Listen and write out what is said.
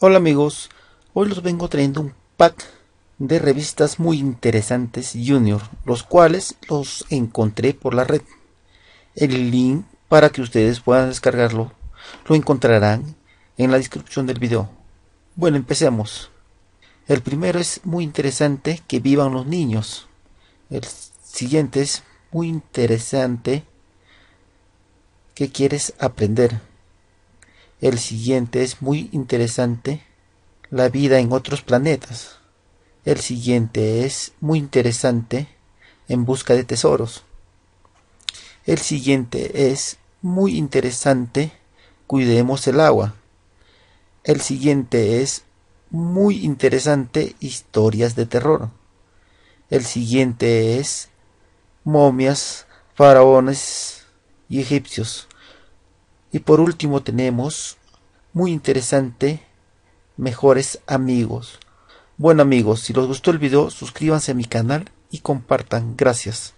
Hola amigos, hoy los vengo trayendo un pack de revistas muy interesantes Junior, los cuales los encontré por la red. El link para que ustedes puedan descargarlo lo encontrarán en la descripción del video. Bueno, empecemos. El primero es muy interesante que vivan los niños. El siguiente es muy interesante que quieres aprender. El siguiente es muy interesante, la vida en otros planetas. El siguiente es muy interesante, en busca de tesoros. El siguiente es muy interesante, cuidemos el agua. El siguiente es muy interesante, historias de terror. El siguiente es momias, faraones y egipcios. Y por último tenemos, muy interesante, mejores amigos. Bueno amigos, si les gustó el video, suscríbanse a mi canal y compartan. Gracias.